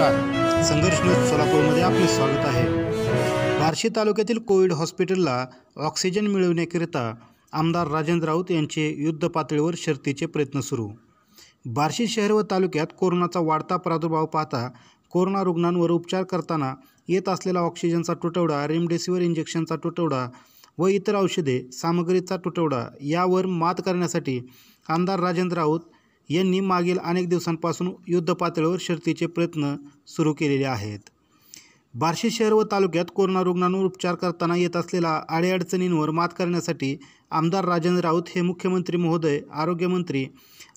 नमस्कार संघर्ष न्यूज सोलापूरमध्ये आपले स्वागत आहे बार्शी तालुक्यातील कोविड हॉस्पिटलला ऑक्सिजन मिळवण्याकरिता आमदार राजेंद्र राऊत यांचे युद्ध पातळीवर शर्तीचे प्रयत्न सुरू बार्शी शहर व तालुक्यात कोरोनाचा वाढता प्रादुर्भाव पाहता कोरोना रुग्णांवर उपचार करताना येत असलेला ऑक्सिजनचा तुटवडा रेमडेसिवीर इंजेक्शनचा तुटवडा व इतर औषधे सामग्रीचा तुटवडा यावर मात करण्यासाठी आमदार राजेंद्र राऊत यांनी मागील अनेक दिवसांपासून युद्धपातळीवर शर्तीचे प्रयत्न सुरू केलेले आहेत बार्शी शहर व तालुक्यात कोरोना रुग्णांवर उपचार करताना येत असलेल्या आडेअडचणींवर मात करण्यासाठी आमदार राजेंद्र राऊत हे मुख्यमंत्री महोदय आरोग्यमंत्री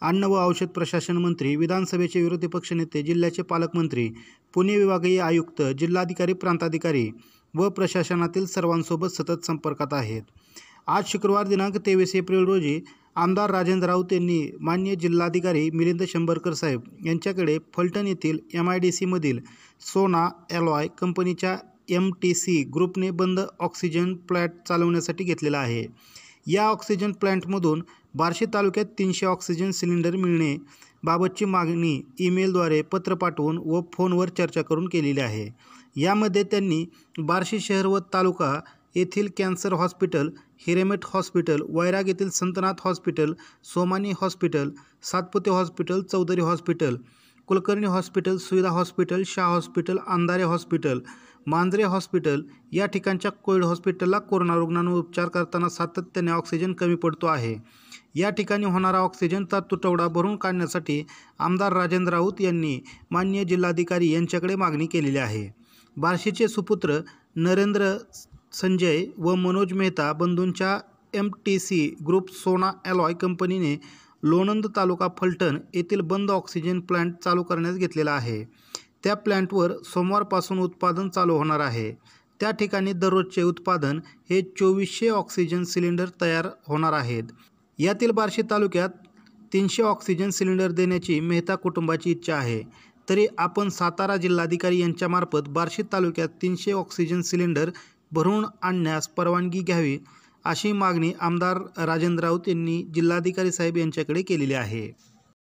अन्न व औषध प्रशासन मंत्री विधानसभेचे विरोधी पक्षनेते जिल्ह्याचे पालकमंत्री पुणे विभागीय आयुक्त जिल्हाधिकारी प्रांताधिकारी व प्रशासनातील सर्वांसोबत सतत संपर्कात आहेत आज शुक्रवार दिनांक तेवीस एप्रिल रोजी आमदार राजेंद्र राऊत यांनी मान्य जिल्हाधिकारी मिलिंद शंभरकर साहेब यांच्याकडे फलटण येथील एम आय डी सीमधील सोना एलॉय कंपनीच्या एम टी सी ग्रुपने बंद ऑक्सिजन प्लॅट चालवण्यासाठी घेतलेला आहे या ऑक्सिजन प्लॅन्टमधून बार्शी तालुक्यात तीनशे ऑक्सिजन सिलेंडर मिळणे बाबतची मागणी ईमेलद्वारे पत्र पाठवून व फोनवर चर्चा करून केलेली आहे यामध्ये त्यांनी बार्शी शहर व तालुका येथील कॅन्सर हॉस्पिटल हिरेमेट हॉस्पिटल वैराग येथील Santnath hospital Somani hospital Satpute hospital Chaudhari hospital Kulkarni hospital Suvidha hospital Shah hospital Andhare hospital Manjare hospital या ठिकाणच्या कोविड हॉस्पिटलला कोरोना रुग्णांवर उपचार करताना सातत्याने ऑक्सिजन कमी पडतो आहे या ठिकाणी होणारा ऑक्सिजनचा तुटवडा भरून काढण्यासाठी आमदार राजेंद्र राऊत यांनी मान्य जिल्हाधिकारी यांच्याकडे मागणी केलेली आहे बार्शीचे सुपुत्र नरेंद्र संजय व मनोज मेहता बंधूंच्या M T C group Sona alloy कंपनीने लोणंद तालुका फलटण येथील बंद ऑक्सिजन प्लांट चालू करण्यास घेतलेला आहे त्या प्लांटवर सोमवारपासून उत्पादन चालू होणार आहे त्या ठिकाणी दररोजचे उत्पादन हे चोवीसशे ऑक्सिजन सिलेंडर तयार होणार आहेत यातील बार्शी तालुक्यात तीनशे ऑक्सिजन सिलेंडर देण्याची मेहता कुटुंबाची इच्छा आहे तरी आपण सातारा जिल्हाधिकारी यांच्यामार्फत बार्शी तालुक्यात तीनशे ऑक्सिजन सिलेंडर भरून आणण्यास परवानगी घ्यावी अशी मागणी आमदार राजेंद्र राऊत यांनी जिल्हाधिकारी साहेब यांच्याकडे केलेली आहे